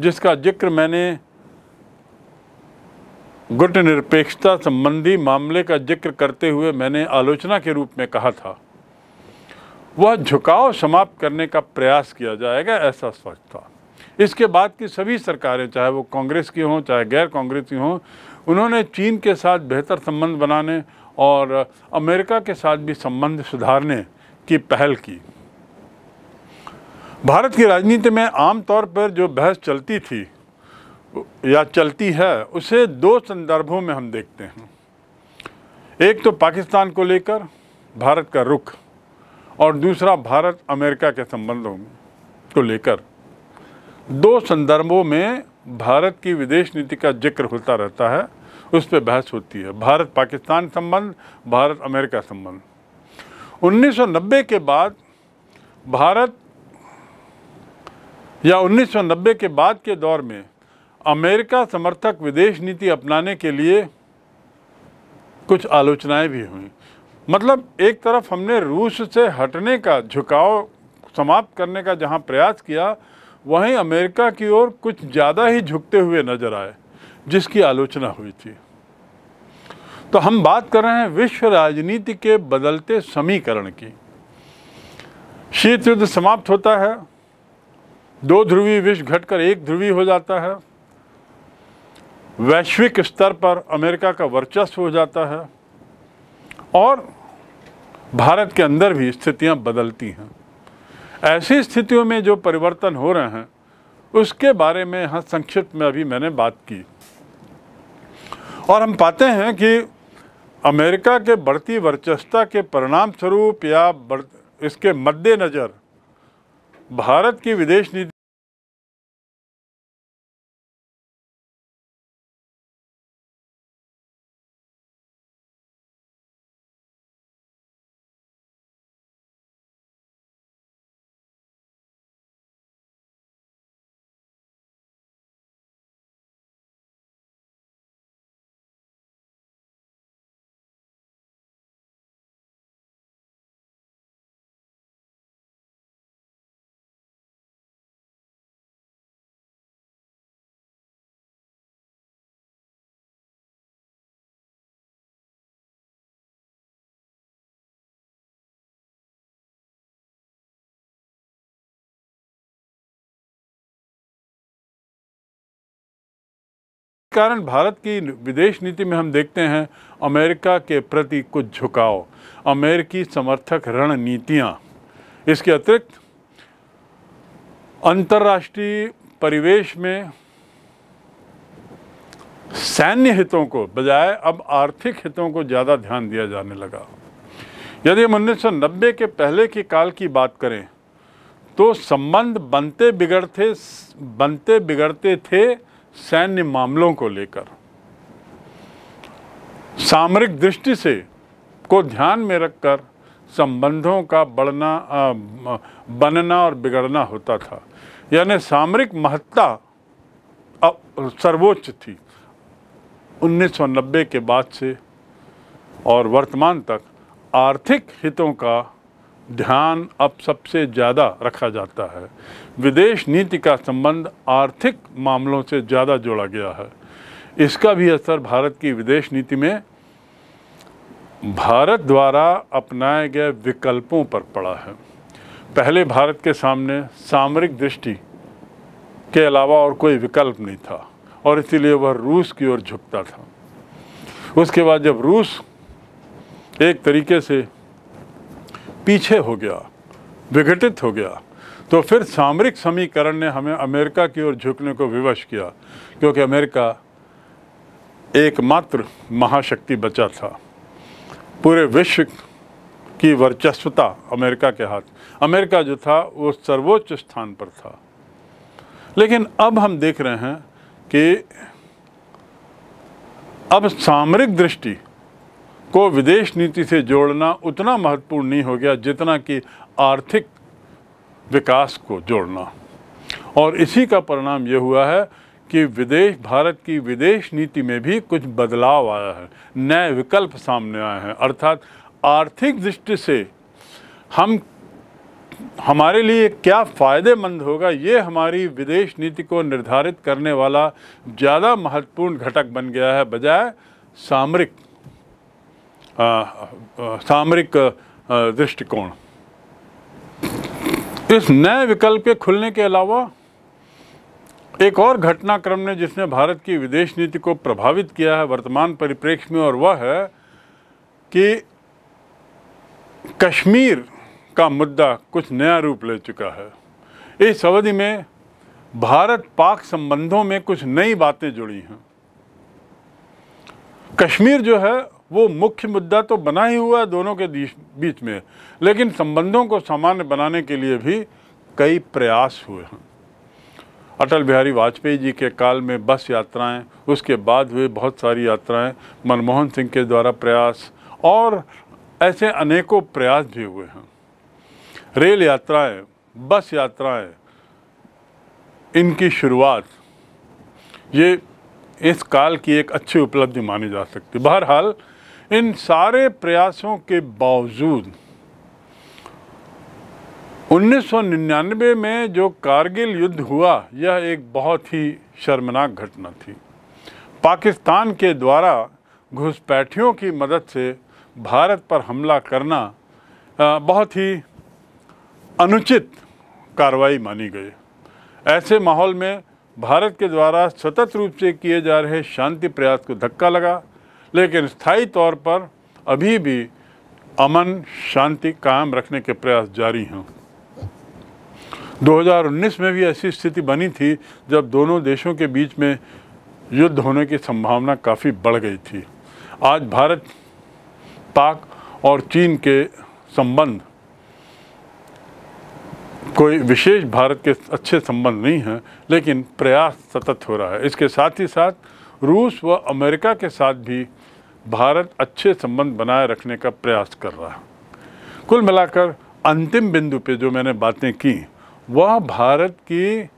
जिसका जिक्र मैंने गुट निरपेक्षता संबंधी मामले का जिक्र करते हुए मैंने आलोचना के रूप में कहा था वह झुकाव समाप्त करने का प्रयास किया जाएगा ऐसा था इसके बाद की सभी सरकारें चाहे वो कांग्रेस की हों चाहे गैर कांग्रेस की हों उन्होंने चीन के साथ बेहतर संबंध बनाने और अमेरिका के साथ भी संबंध सुधारने की पहल की भारत की राजनीति में आमतौर पर जो बहस चलती थी या चलती है उसे दो संदर्भों में हम देखते हैं एक तो पाकिस्तान को लेकर भारत का रुख और दूसरा भारत अमेरिका के संबंधों को लेकर दो संदर्भों में भारत की विदेश नीति का जिक्र होता रहता है उस पर बहस होती है भारत पाकिस्तान संबंध भारत अमेरिका संबंध 1990 के बाद भारत या 1990 के बाद के दौर में अमेरिका समर्थक विदेश नीति अपनाने के लिए कुछ आलोचनाएं भी हुई मतलब एक तरफ हमने रूस से हटने का झुकाव समाप्त करने का जहां प्रयास किया वहीं अमेरिका की ओर कुछ ज़्यादा ही झुकते हुए नजर आए जिसकी आलोचना हुई थी तो हम बात कर रहे हैं विश्व राजनीति के बदलते समीकरण की शीत युद्ध समाप्त होता है दो ध्रुवी विश्व घटकर एक ध्रुवी हो जाता है वैश्विक स्तर पर अमेरिका का वर्चस्व हो जाता है और भारत के अंदर भी स्थितियां बदलती हैं ऐसी स्थितियों में जो परिवर्तन हो रहे हैं उसके बारे में यहाँ संक्षिप्त में अभी मैंने बात की और हम पाते हैं कि अमेरिका के बढ़ती वर्चस्ता के परिणाम स्वरूप या बढ़ इसके मद्देनज़र भारत की विदेश नीति कारण भारत की विदेश नीति में हम देखते हैं अमेरिका के प्रति कुछ झुकाव अमेरिकी समर्थक रणनीतियाँ इसके अतिरिक्त अंतर्राष्ट्रीय परिवेश में सैन्य हितों को बजाय अब आर्थिक हितों को ज़्यादा ध्यान दिया जाने लगा यदि हम उन्नीस के पहले के काल की बात करें तो संबंध बनते बिगड़ते बनते बिगड़ते थे सैन्य मामलों को लेकर सामरिक दृष्टि से को ध्यान में रखकर संबंधों का बढ़ना बनना और बिगड़ना होता था यानी सामरिक महत्ता सर्वोच्च थी 1990 के बाद से और वर्तमान तक आर्थिक हितों का ध्यान अब सबसे ज़्यादा रखा जाता है विदेश नीति का संबंध आर्थिक मामलों से ज़्यादा जोड़ा गया है इसका भी असर भारत की विदेश नीति में भारत द्वारा अपनाए गए विकल्पों पर पड़ा है पहले भारत के सामने सामरिक दृष्टि के अलावा और कोई विकल्प नहीं था और इसीलिए वह रूस की ओर झुकता था उसके बाद जब रूस एक तरीके से पीछे हो गया विघटित हो गया तो फिर सामरिक समीकरण ने हमें अमेरिका की ओर झुकने को विवश किया क्योंकि अमेरिका एकमात्र महाशक्ति बचा था पूरे विश्व की वर्चस्वता अमेरिका के हाथ अमेरिका जो था वो सर्वोच्च स्थान पर था लेकिन अब हम देख रहे हैं कि अब सामरिक दृष्टि को विदेश नीति से जोड़ना उतना महत्वपूर्ण नहीं हो गया जितना कि आर्थिक विकास को जोड़ना और इसी का परिणाम ये हुआ है कि विदेश भारत की विदेश नीति में भी कुछ बदलाव आया है नए विकल्प सामने आए हैं अर्थात आर्थिक दृष्टि से हम हमारे लिए क्या फ़ायदेमंद होगा ये हमारी विदेश नीति को निर्धारित करने वाला ज़्यादा महत्वपूर्ण घटक बन गया है बजाय सामरिक सामरिक दृष्टिकोण इस नए विकल्प के खुलने के अलावा एक और घटनाक्रम ने जिसने भारत की विदेश नीति को प्रभावित किया है वर्तमान परिप्रेक्ष्य में और वह है कि कश्मीर का मुद्दा कुछ नया रूप ले चुका है इस अवधि में भारत पाक संबंधों में कुछ नई बातें जुड़ी हैं कश्मीर जो है वो मुख्य मुद्दा तो बना ही हुआ है दोनों के बीच में लेकिन संबंधों को सामान्य बनाने के लिए भी कई प्रयास हुए हैं अटल बिहारी वाजपेयी जी के काल में बस यात्राएं उसके बाद हुए बहुत सारी यात्राएं मनमोहन सिंह के द्वारा प्रयास और ऐसे अनेकों प्रयास भी हुए हैं रेल यात्राएं बस यात्राएं इनकी शुरुआत ये इस काल की एक अच्छी उपलब्धि मानी जा सकती बहरहाल इन सारे प्रयासों के बावजूद 1999 में जो कारगिल युद्ध हुआ यह एक बहुत ही शर्मनाक घटना थी पाकिस्तान के द्वारा घुसपैठियों की मदद से भारत पर हमला करना बहुत ही अनुचित कार्रवाई मानी गई ऐसे माहौल में भारत के द्वारा सतत रूप से किए जा रहे शांति प्रयास को धक्का लगा लेकिन स्थायी तौर पर अभी भी अमन शांति कायम रखने के प्रयास जारी हैं 2019 में भी ऐसी स्थिति बनी थी जब दोनों देशों के बीच में युद्ध होने की संभावना काफ़ी बढ़ गई थी आज भारत पाक और चीन के संबंध कोई विशेष भारत के अच्छे संबंध नहीं हैं लेकिन प्रयास सतत हो रहा है इसके साथ ही साथ रूस व अमेरिका के साथ भी भारत अच्छे संबंध बनाए रखने का प्रयास कर रहा है कुल मिलाकर अंतिम बिंदु पे जो मैंने बातें की वह भारत की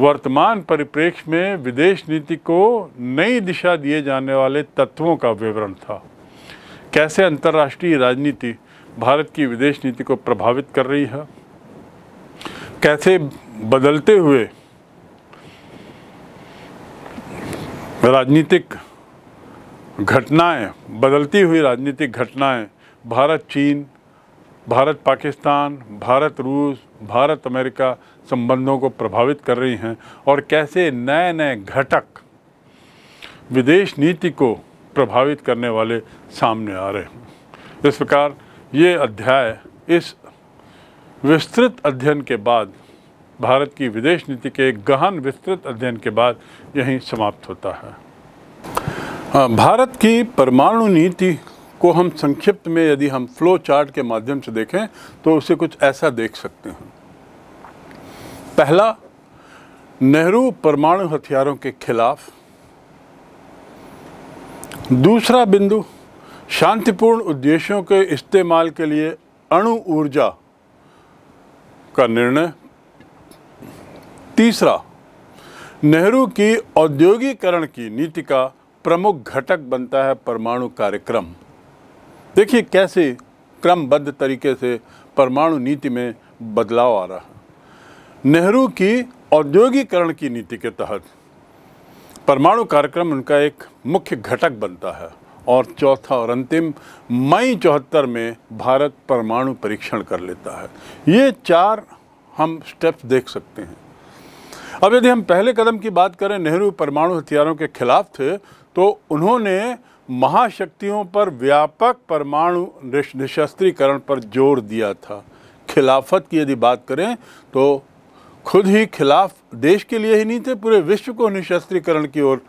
वर्तमान परिप्रेक्ष्य में विदेश नीति को नई दिशा दिए जाने वाले तत्वों का विवरण था कैसे अंतर्राष्ट्रीय राजनीति भारत की विदेश नीति को प्रभावित कर रही है कैसे बदलते हुए राजनीतिक घटनाएं बदलती हुई राजनीतिक घटनाएं भारत चीन भारत पाकिस्तान भारत रूस भारत अमेरिका संबंधों को प्रभावित कर रही हैं और कैसे नए नए घटक विदेश नीति को प्रभावित करने वाले सामने आ रहे हैं इस प्रकार ये अध्याय इस विस्तृत अध्ययन के बाद भारत की विदेश नीति के गहन विस्तृत अध्ययन के बाद यहीं समाप्त होता है हाँ, भारत की परमाणु नीति को हम संक्षिप्त में यदि हम फ्लो चार्ट के माध्यम से देखें तो उसे कुछ ऐसा देख सकते हैं पहला नेहरू परमाणु हथियारों के खिलाफ दूसरा बिंदु शांतिपूर्ण उद्देश्यों के इस्तेमाल के लिए अणु ऊर्जा का निर्णय तीसरा नेहरू की औद्योगिकरण की नीति का प्रमुख घटक बनता है परमाणु कार्यक्रम देखिए कैसे क्रमबद्ध तरीके से परमाणु नीति में बदलाव आ रहा है नेहरू की औद्योगिकरण की नीति के तहत परमाणु कार्यक्रम उनका एक मुख्य घटक बनता है और चौथा और अंतिम मई चौहत्तर में भारत परमाणु परीक्षण कर लेता है ये चार हम स्टेप्स देख सकते हैं अब यदि हम पहले कदम की बात करें नेहरू परमाणु हथियारों के खिलाफ थे तो उन्होंने महाशक्तियों पर व्यापक परमाणु निशस्त्रीकरण पर जोर दिया था खिलाफत की यदि बात करें तो खुद ही खिलाफ देश के लिए ही नहीं थे पूरे विश्व को निशस्त्रीकरण की ओर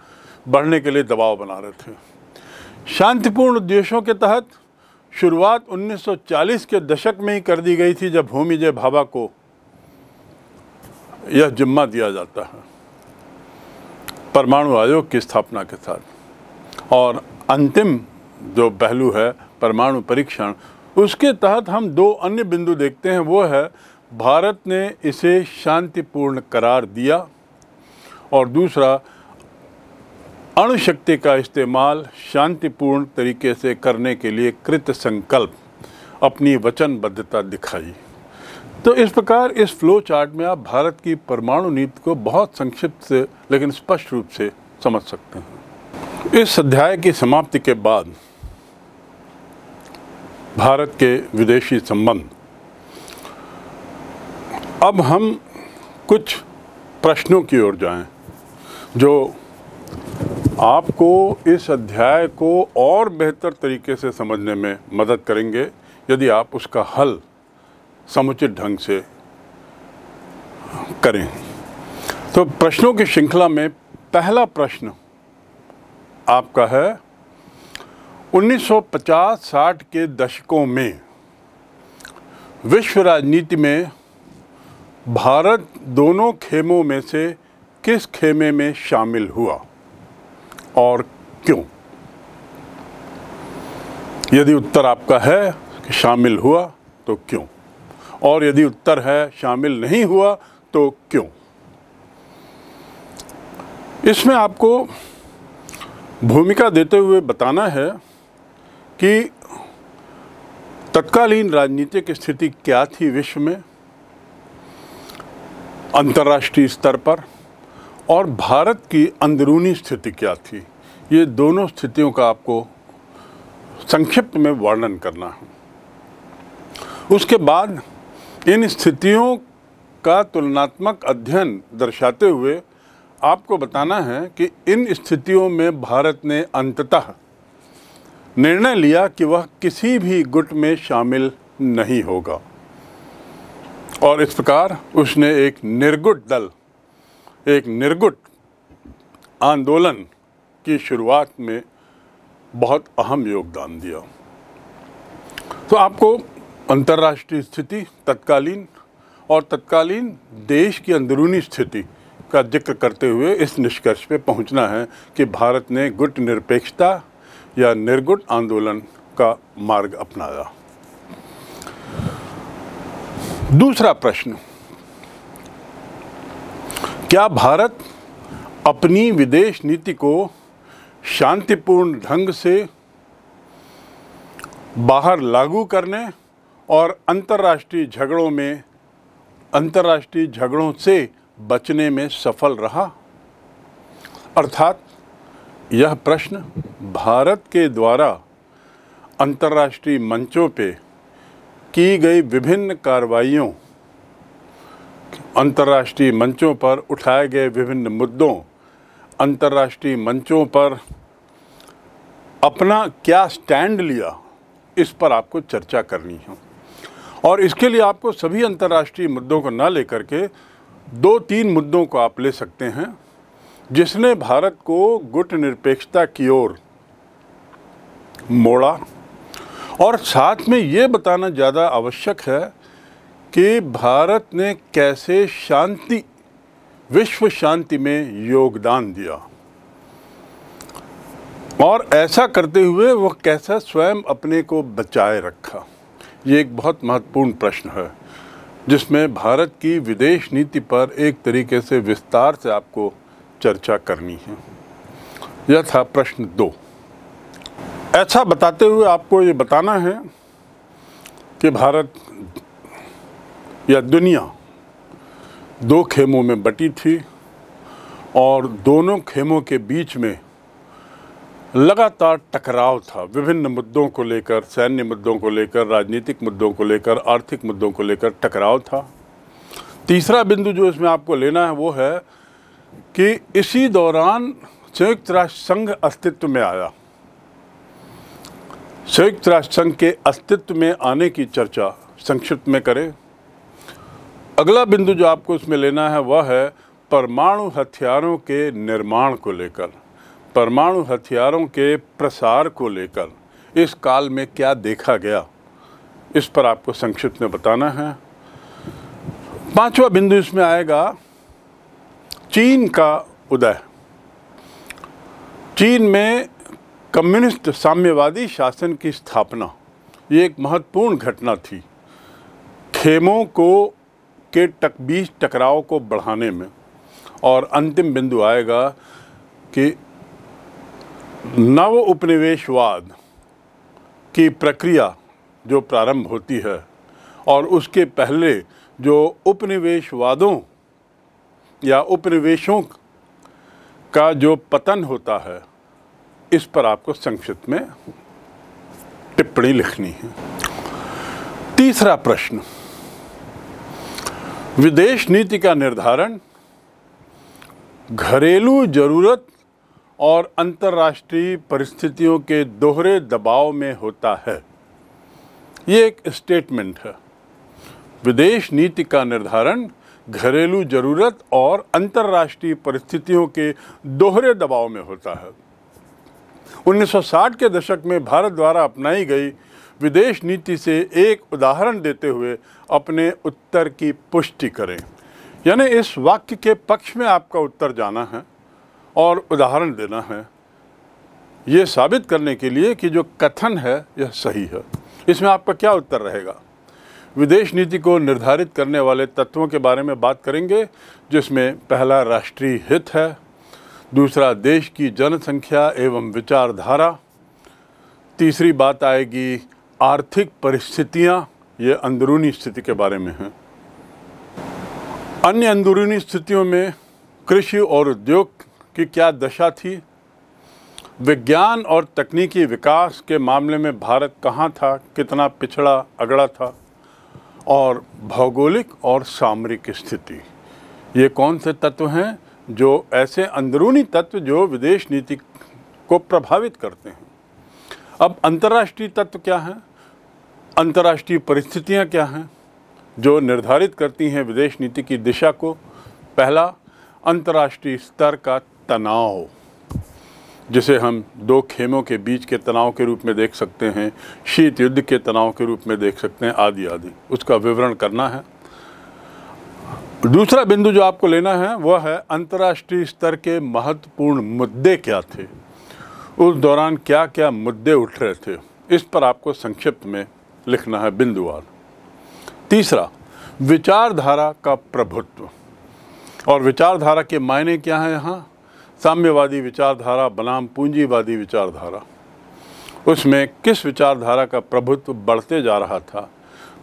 बढ़ने के लिए दबाव बना रहे थे शांतिपूर्ण उद्देश्यों के तहत शुरुआत 1940 के दशक में ही कर दी गई थी जब होमी जय भाभा को यह जिम्मा दिया जाता है परमाणु आयोग की स्थापना के साथ और अंतिम जो पहलू है परमाणु परीक्षण उसके तहत हम दो अन्य बिंदु देखते हैं वो है भारत ने इसे शांतिपूर्ण करार दिया और दूसरा अणुशक्ति का इस्तेमाल शांतिपूर्ण तरीके से करने के लिए कृत संकल्प अपनी वचनबद्धता दिखाई तो इस प्रकार इस फ्लो चार्ट में आप भारत की परमाणु नीति को बहुत संक्षिप्त से लेकिन स्पष्ट रूप से समझ सकते हैं इस अध्याय की समाप्ति के बाद भारत के विदेशी संबंध अब हम कुछ प्रश्नों की ओर जाएं जो आपको इस अध्याय को और बेहतर तरीके से समझने में मदद करेंगे यदि आप उसका हल समुचित ढंग से करें तो प्रश्नों की श्रृंखला में पहला प्रश्न आपका है 1950-60 के दशकों में विश्व राजनीति में भारत दोनों खेमों में से किस खेमे में शामिल हुआ और क्यों यदि उत्तर आपका है कि शामिल हुआ तो क्यों और यदि उत्तर है शामिल नहीं हुआ तो क्यों इसमें आपको भूमिका देते हुए बताना है कि तत्कालीन राजनीतिक स्थिति क्या थी विश्व में अंतर्राष्ट्रीय स्तर पर और भारत की अंदरूनी स्थिति क्या थी ये दोनों स्थितियों का आपको संक्षिप्त में वर्णन करना है उसके बाद इन स्थितियों का तुलनात्मक अध्ययन दर्शाते हुए आपको बताना है कि इन स्थितियों में भारत ने अंततः निर्णय लिया कि वह किसी भी गुट में शामिल नहीं होगा और इस प्रकार उसने एक निर्गुट दल एक निर्गुट आंदोलन की शुरुआत में बहुत अहम योगदान दिया तो आपको अंतर्राष्ट्रीय स्थिति तत्कालीन और तत्कालीन देश की अंदरूनी स्थिति का जिक्र करते हुए इस निष्कर्ष पे पहुंचना है कि भारत ने गुट निरपेक्षता या निर्गुट आंदोलन का मार्ग अपनाया दूसरा प्रश्न क्या भारत अपनी विदेश नीति को शांतिपूर्ण ढंग से बाहर लागू करने और अंतर्राष्ट्रीय झगड़ों में अंतर्राष्ट्रीय झगड़ों से बचने में सफल रहा अर्थात यह प्रश्न भारत के द्वारा अंतर्राष्ट्रीय मंचों पे की गई विभिन्न कार्रवाइयों अंतर्राष्ट्रीय मंचों पर उठाए गए विभिन्न मुद्दों अंतर्राष्ट्रीय मंचों पर अपना क्या स्टैंड लिया इस पर आपको चर्चा करनी है और इसके लिए आपको सभी अंतर्राष्ट्रीय मुद्दों को ना लेकर के दो तीन मुद्दों को आप ले सकते हैं जिसने भारत को गुट निरपेक्षता की ओर मोड़ा और साथ में ये बताना ज़्यादा आवश्यक है कि भारत ने कैसे शांति विश्व शांति में योगदान दिया और ऐसा करते हुए वह कैसा स्वयं अपने को बचाए रखा ये एक बहुत महत्वपूर्ण प्रश्न है जिसमें भारत की विदेश नीति पर एक तरीके से विस्तार से आपको चर्चा करनी है यह था प्रश्न दो ऐसा बताते हुए आपको ये बताना है कि भारत या दुनिया दो खेमों में बटी थी और दोनों खेमों के बीच में लगातार टकराव था विभिन्न मुद्दों को लेकर सैन्य मुद्दों को लेकर राजनीतिक मुद्दों को लेकर आर्थिक मुद्दों को लेकर टकराव था तीसरा बिंदु जो इसमें आपको लेना है वो है कि इसी दौरान संयुक्त राष्ट्र संघ अस्तित्व में आया संयुक्त राष्ट्र संघ के अस्तित्व में आने की चर्चा संक्षिप्त में करें अगला बिंदु जो आपको इसमें लेना है वह है परमाणु हथियारों के निर्माण को लेकर परमाणु हथियारों के प्रसार को लेकर इस काल में क्या देखा गया इस पर आपको संक्षिप्त में बताना है पांचवा बिंदु इसमें आएगा चीन का उदय चीन में कम्युनिस्ट साम्यवादी शासन की स्थापना ये एक महत्वपूर्ण घटना थी खेमों को के टक बीच टकराव को बढ़ाने में और अंतिम बिंदु आएगा कि नव उपनिवेशवाद की प्रक्रिया जो प्रारंभ होती है और उसके पहले जो उपनिवेशवादों या उपनिवेशों का जो पतन होता है इस पर आपको संक्षिप्त में टिप्पणी लिखनी है तीसरा प्रश्न विदेश नीति का निर्धारण घरेलू जरूरत और अंतर्राष्ट्रीय परिस्थितियों के दोहरे दबाव में होता है ये एक स्टेटमेंट है विदेश नीति का निर्धारण घरेलू जरूरत और अंतर्राष्ट्रीय परिस्थितियों के दोहरे दबाव में होता है 1960 के दशक में भारत द्वारा अपनाई गई विदेश नीति से एक उदाहरण देते हुए अपने उत्तर की पुष्टि करें यानी इस वाक्य के पक्ष में आपका उत्तर जाना है और उदाहरण देना है ये साबित करने के लिए कि जो कथन है यह सही है इसमें आपका क्या उत्तर रहेगा विदेश नीति को निर्धारित करने वाले तत्वों के बारे में बात करेंगे जिसमें पहला राष्ट्रीय हित है दूसरा देश की जनसंख्या एवं विचारधारा तीसरी बात आएगी आर्थिक परिस्थितियाँ ये अंदरूनी स्थिति के बारे में हैं अन्य अंदरूनी स्थितियों में कृषि और उद्योग की क्या दशा थी विज्ञान और तकनीकी विकास के मामले में भारत कहाँ था कितना पिछड़ा अगड़ा था और भौगोलिक और सामरिक स्थिति ये कौन से तत्व हैं जो ऐसे अंदरूनी तत्व जो विदेश नीति को प्रभावित करते हैं अब अंतर्राष्ट्रीय तत्व क्या हैं अंतर्राष्ट्रीय परिस्थितियां क्या हैं जो निर्धारित करती हैं विदेश नीति की दिशा को पहला अंतर्राष्ट्रीय स्तर का तनाव जिसे हम दो खेमों के बीच के तनाव के रूप में देख सकते हैं शीत युद्ध के तनाव के रूप में देख सकते हैं आदि आदि उसका विवरण करना है दूसरा बिंदु जो आपको लेना है वह है अंतर्राष्ट्रीय स्तर के महत्वपूर्ण मुद्दे क्या थे उस दौरान क्या क्या मुद्दे उठ रहे थे इस पर आपको संक्षिप्त में लिखना है बिंदुवार तीसरा विचारधारा का प्रभुत्व और विचारधारा के मायने क्या हैं यहाँ साम्यवादी विचारधारा बनाम पूंजीवादी विचारधारा उसमें किस विचारधारा का प्रभुत्व बढ़ते जा रहा था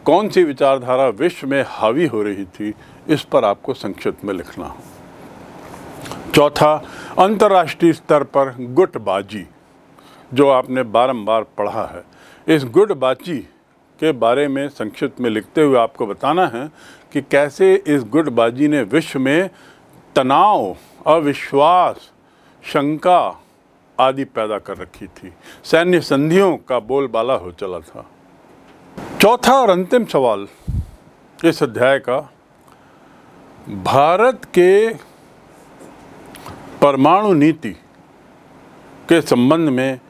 कौन सी विचारधारा विश्व में हावी हो रही थी इस पर आपको संक्षिप्त में लिखना हो चौथा अंतर्राष्ट्रीय स्तर पर गुटबाजी जो आपने बारंबार पढ़ा है इस गुटबाजी के बारे में संक्षिप्त में लिखते हुए आपको बताना है कि कैसे इस गुटबाजी ने विश्व में तनाव अविश्वास शंका आदि पैदा कर रखी थी सैन्य संधियों का बोलबाला हो चला था चौथा और अंतिम सवाल इस अध्याय का भारत के परमाणु नीति के संबंध में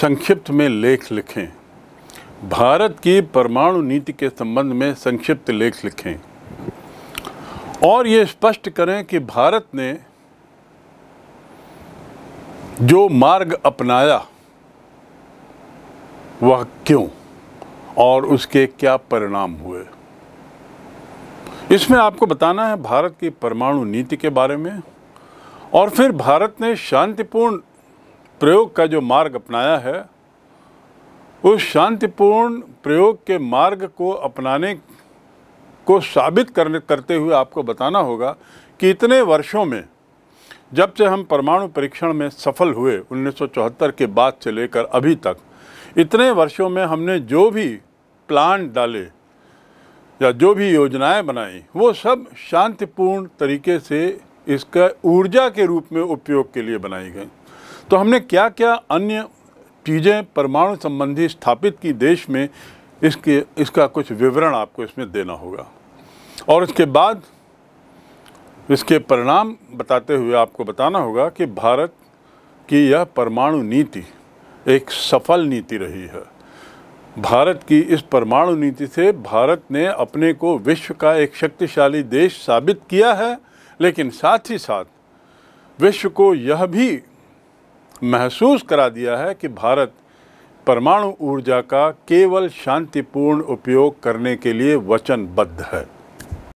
संक्षिप्त में लेख लिखें भारत की परमाणु नीति के संबंध में संक्षिप्त लेख लिखें और ये स्पष्ट करें कि भारत ने जो मार्ग अपनाया वह क्यों और उसके क्या परिणाम हुए इसमें आपको बताना है भारत की परमाणु नीति के बारे में और फिर भारत ने शांतिपूर्ण प्रयोग का जो मार्ग अपनाया है उस शांतिपूर्ण प्रयोग के मार्ग को अपनाने को साबित करने करते हुए आपको बताना होगा कि इतने वर्षों में जब से हम परमाणु परीक्षण में सफल हुए 1974 के बाद से लेकर अभी तक इतने वर्षों में हमने जो भी प्लान डाले या जो भी योजनाएं बनाई वो सब शांतिपूर्ण तरीके से इसका ऊर्जा के रूप में उपयोग के लिए बनाई गई तो हमने क्या क्या अन्य चीज़ें परमाणु संबंधी स्थापित की देश में इसके इसका कुछ विवरण आपको इसमें देना होगा और इसके बाद इसके परिणाम बताते हुए आपको बताना होगा कि भारत की यह परमाणु नीति एक सफल नीति रही है भारत की इस परमाणु नीति से भारत ने अपने को विश्व का एक शक्तिशाली देश साबित किया है लेकिन साथ ही साथ विश्व को यह भी महसूस करा दिया है कि भारत परमाणु ऊर्जा का केवल शांतिपूर्ण उपयोग करने के लिए वचनबद्ध है